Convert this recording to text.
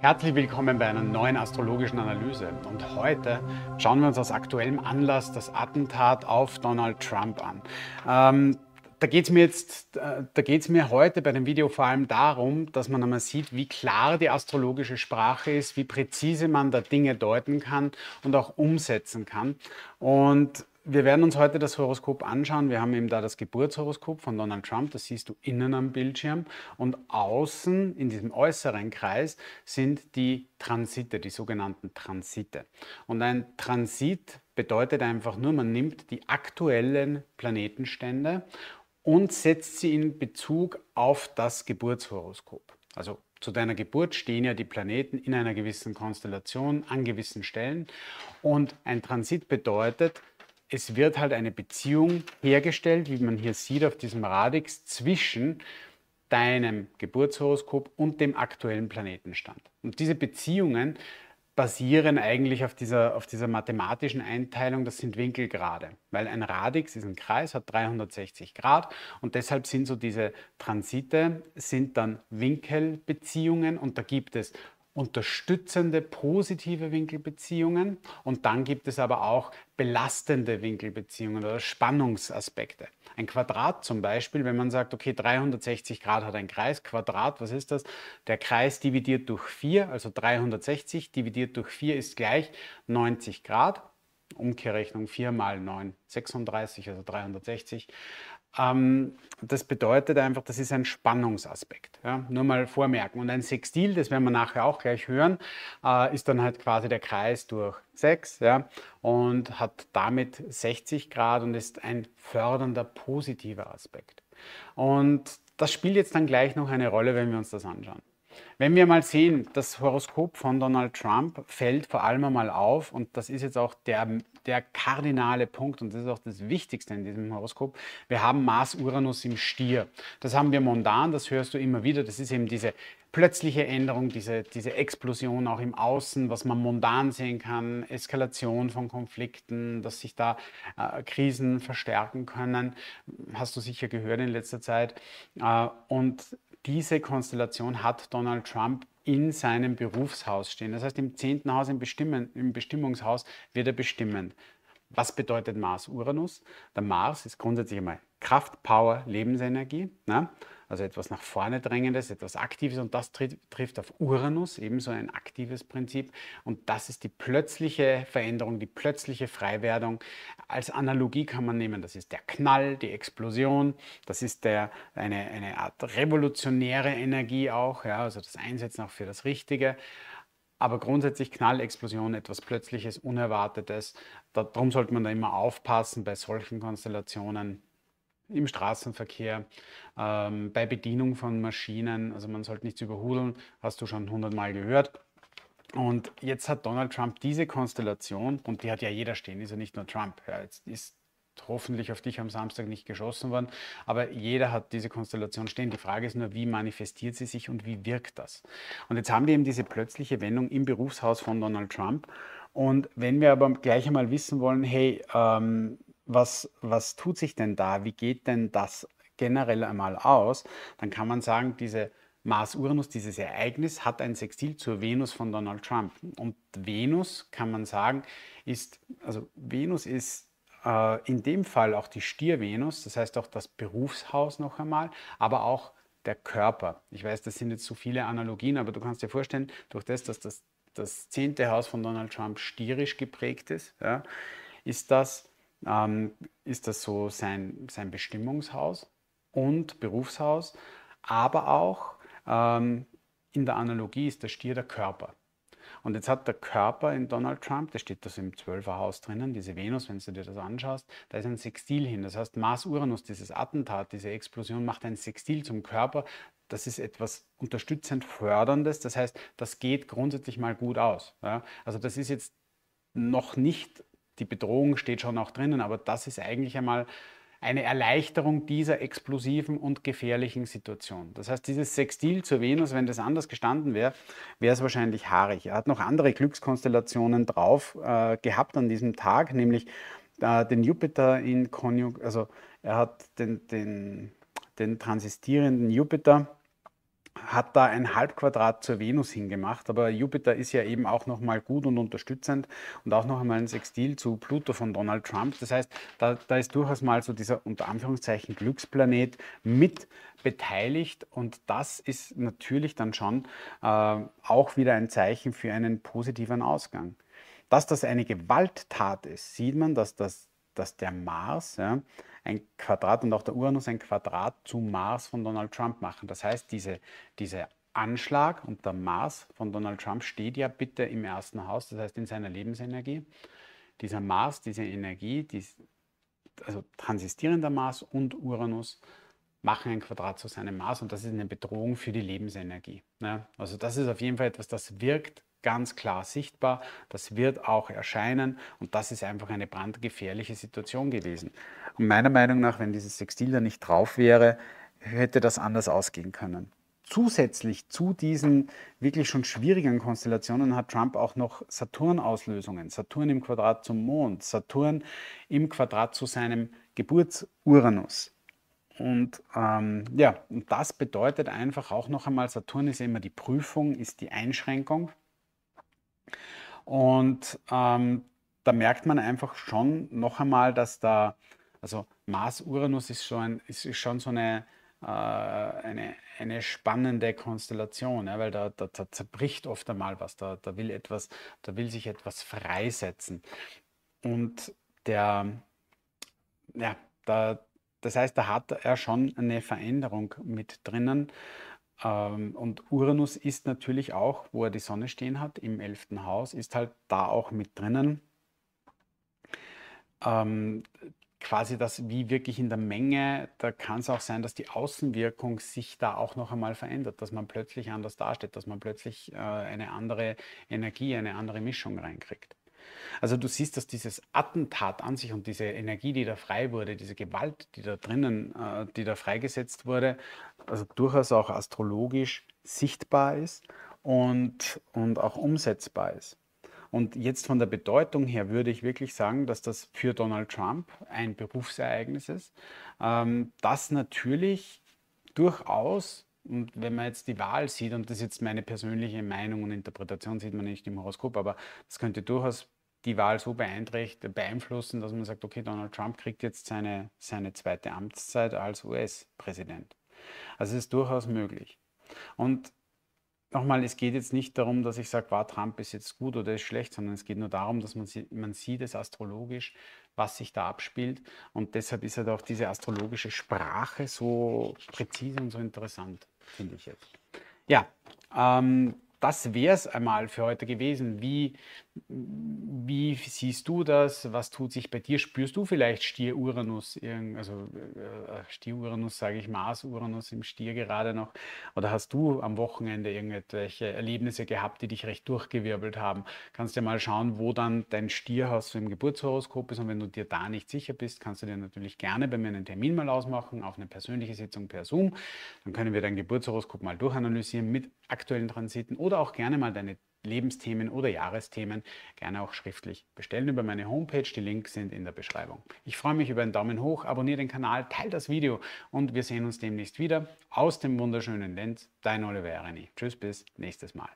Herzlich willkommen bei einer neuen astrologischen Analyse. Und heute schauen wir uns aus aktuellem Anlass das Attentat auf Donald Trump an. Ähm, da geht es mir jetzt, äh, da geht es mir heute bei dem Video vor allem darum, dass man einmal sieht, wie klar die astrologische Sprache ist, wie präzise man da Dinge deuten kann und auch umsetzen kann. Und wir werden uns heute das Horoskop anschauen. Wir haben eben da das Geburtshoroskop von Donald Trump, das siehst du innen am Bildschirm. Und außen, in diesem äußeren Kreis, sind die Transite, die sogenannten Transite. Und ein Transit bedeutet einfach nur, man nimmt die aktuellen Planetenstände und setzt sie in Bezug auf das Geburtshoroskop. Also zu deiner Geburt stehen ja die Planeten in einer gewissen Konstellation an gewissen Stellen. Und ein Transit bedeutet, es wird halt eine Beziehung hergestellt, wie man hier sieht auf diesem Radix, zwischen deinem Geburtshoroskop und dem aktuellen Planetenstand. Und diese Beziehungen basieren eigentlich auf dieser, auf dieser mathematischen Einteilung, das sind Winkelgrade, weil ein Radix ist ein Kreis, hat 360 Grad und deshalb sind so diese Transite, sind dann Winkelbeziehungen und da gibt es unterstützende, positive Winkelbeziehungen und dann gibt es aber auch belastende Winkelbeziehungen oder Spannungsaspekte. Ein Quadrat zum Beispiel, wenn man sagt, okay, 360 Grad hat ein Kreis, Quadrat, was ist das? Der Kreis dividiert durch 4, also 360 dividiert durch 4 ist gleich 90 Grad. Umkehrrechnung 4 mal 9, 36, also 360. Ähm, das bedeutet einfach, das ist ein Spannungsaspekt. Ja? Nur mal vormerken. Und ein Sextil, das werden wir nachher auch gleich hören, äh, ist dann halt quasi der Kreis durch 6 ja? und hat damit 60 Grad und ist ein fördernder positiver Aspekt. Und das spielt jetzt dann gleich noch eine Rolle, wenn wir uns das anschauen. Wenn wir mal sehen, das Horoskop von Donald Trump fällt vor allem einmal auf, und das ist jetzt auch der der kardinale Punkt und das ist auch das Wichtigste in diesem Horoskop. Wir haben Mars Uranus im Stier. Das haben wir mondan, das hörst du immer wieder. Das ist eben diese plötzliche Änderung, diese, diese Explosion auch im Außen, was man mondan sehen kann, Eskalation von Konflikten, dass sich da äh, Krisen verstärken können, hast du sicher gehört in letzter Zeit. Äh, und diese Konstellation hat Donald Trump in seinem Berufshaus stehen. Das heißt, im zehnten Haus, im, Bestimmen, im Bestimmungshaus, wird er bestimmend. Was bedeutet Mars Uranus? Der Mars ist grundsätzlich einmal Kraft, Power, Lebensenergie. Ne? Also etwas nach vorne drängendes, etwas Aktives und das trifft auf Uranus, ebenso ein aktives Prinzip. Und das ist die plötzliche Veränderung, die plötzliche Freiwerdung. Als Analogie kann man nehmen, das ist der Knall, die Explosion, das ist der, eine, eine Art revolutionäre Energie auch, ja, also das Einsetzen auch für das Richtige. Aber grundsätzlich Knall, Explosion, etwas Plötzliches, Unerwartetes. Darum sollte man da immer aufpassen bei solchen Konstellationen im Straßenverkehr, ähm, bei Bedienung von Maschinen. Also man sollte nichts überhudeln, hast du schon hundertmal gehört. Und jetzt hat Donald Trump diese Konstellation, und die hat ja jeder stehen, ist ja nicht nur Trump. Ja, jetzt ist hoffentlich auf dich am Samstag nicht geschossen worden, aber jeder hat diese Konstellation stehen. Die Frage ist nur, wie manifestiert sie sich und wie wirkt das? Und jetzt haben wir eben diese plötzliche Wendung im Berufshaus von Donald Trump. Und wenn wir aber gleich einmal wissen wollen, hey, ähm, was, was tut sich denn da? Wie geht denn das generell einmal aus? Dann kann man sagen, diese Mars-Uranus, dieses Ereignis, hat ein Sextil zur Venus von Donald Trump. Und Venus, kann man sagen, ist, also Venus ist äh, in dem Fall auch die Stier-Venus, das heißt auch das Berufshaus noch einmal, aber auch der Körper. Ich weiß, das sind jetzt so viele Analogien, aber du kannst dir vorstellen, durch das, dass das, das zehnte Haus von Donald Trump stierisch geprägt ist, ja, ist das ähm, ist das so sein, sein Bestimmungshaus und Berufshaus, aber auch ähm, in der Analogie ist der Stier der Körper. Und jetzt hat der Körper in Donald Trump, der steht da so im Zwölferhaus drinnen, diese Venus, wenn du dir das anschaust, da ist ein Sextil hin. Das heißt, Mars-Uranus, dieses Attentat, diese Explosion macht ein Sextil zum Körper. Das ist etwas unterstützend Förderndes. Das heißt, das geht grundsätzlich mal gut aus. Ja? Also das ist jetzt noch nicht die Bedrohung steht schon auch drinnen, aber das ist eigentlich einmal eine Erleichterung dieser explosiven und gefährlichen Situation. Das heißt, dieses Sextil zur Venus, wenn das anders gestanden wäre, wäre es wahrscheinlich haarig. Er hat noch andere Glückskonstellationen drauf äh, gehabt an diesem Tag, nämlich äh, den Jupiter in Konjunktion, also er hat den, den, den transistierenden Jupiter hat da ein Halbquadrat zur Venus hingemacht, aber Jupiter ist ja eben auch nochmal gut und unterstützend und auch noch einmal ein Sextil zu Pluto von Donald Trump. Das heißt, da, da ist durchaus mal so dieser unter Anführungszeichen Glücksplanet mit beteiligt und das ist natürlich dann schon äh, auch wieder ein Zeichen für einen positiven Ausgang. Dass das eine Gewalttat ist, sieht man, dass, das, dass der Mars ja, ein Quadrat und auch der Uranus ein Quadrat zu Mars von Donald Trump machen. Das heißt, dieser diese Anschlag und der Mars von Donald Trump steht ja bitte im ersten Haus, das heißt in seiner Lebensenergie. Dieser Mars, diese Energie, dies, also transistierender Mars und Uranus machen ein Quadrat zu seinem Mars und das ist eine Bedrohung für die Lebensenergie. Ne? Also das ist auf jeden Fall etwas, das wirkt ganz klar sichtbar, das wird auch erscheinen und das ist einfach eine brandgefährliche Situation gewesen. Und meiner Meinung nach, wenn dieses Sextil da nicht drauf wäre, hätte das anders ausgehen können. Zusätzlich zu diesen wirklich schon schwierigen Konstellationen hat Trump auch noch Saturn-Auslösungen. Saturn im Quadrat zum Mond, Saturn im Quadrat zu seinem Geburts-Uranus. Und ähm, ja, und das bedeutet einfach auch noch einmal, Saturn ist immer die Prüfung, ist die Einschränkung. Und ähm, da merkt man einfach schon noch einmal, dass da, also Mars-Uranus ist schon, ist schon so eine, äh, eine, eine, spannende Konstellation, ja, weil da, da, da, zerbricht oft einmal was, da, da will etwas, da will sich etwas freisetzen. Und der, ja, da, das heißt, da hat er schon eine Veränderung mit drinnen. Ähm, und Uranus ist natürlich auch, wo er die Sonne stehen hat, im 11. Haus, ist halt da auch mit drinnen. Ähm, quasi das wie wirklich in der Menge, da kann es auch sein, dass die Außenwirkung sich da auch noch einmal verändert, dass man plötzlich anders dasteht, dass man plötzlich äh, eine andere Energie, eine andere Mischung reinkriegt. Also du siehst, dass dieses Attentat an sich und diese Energie, die da frei wurde, diese Gewalt, die da drinnen, äh, die da freigesetzt wurde, also durchaus auch astrologisch sichtbar ist und, und auch umsetzbar ist. Und jetzt von der Bedeutung her würde ich wirklich sagen, dass das für Donald Trump ein Berufsereignis ist, ähm, das natürlich durchaus und wenn man jetzt die Wahl sieht, und das ist jetzt meine persönliche Meinung und Interpretation, sieht man nicht im Horoskop, aber das könnte durchaus die Wahl so beeinflussen, dass man sagt, okay, Donald Trump kriegt jetzt seine, seine zweite Amtszeit als US-Präsident. Also es ist durchaus möglich. Und nochmal, es geht jetzt nicht darum, dass ich sage, war Trump ist jetzt gut oder ist schlecht, sondern es geht nur darum, dass man, sieht, man sieht es astrologisch, was sich da abspielt. Und deshalb ist halt auch diese astrologische Sprache so präzise und so interessant, finde ich jetzt. Ja, ähm, das wäre es einmal für heute gewesen, wie wie siehst du das? Was tut sich bei dir? Spürst du vielleicht Stier-Uranus, also äh, äh, Stier-Uranus, sage ich Mars-Uranus im Stier gerade noch? Oder hast du am Wochenende irgendwelche Erlebnisse gehabt, die dich recht durchgewirbelt haben? Kannst ja mal schauen, wo dann dein Stierhaus im Geburtshoroskop ist. Und wenn du dir da nicht sicher bist, kannst du dir natürlich gerne bei mir einen Termin mal ausmachen, auf eine persönliche Sitzung per Zoom. Dann können wir dein Geburtshoroskop mal durchanalysieren mit aktuellen Transiten oder auch gerne mal deine Lebensthemen oder Jahresthemen gerne auch schriftlich bestellen über meine Homepage. Die Links sind in der Beschreibung. Ich freue mich über einen Daumen hoch, abonniere den Kanal, teile das Video und wir sehen uns demnächst wieder aus dem wunderschönen Lenz. Dein Oliver Ereni. Tschüss, bis nächstes Mal.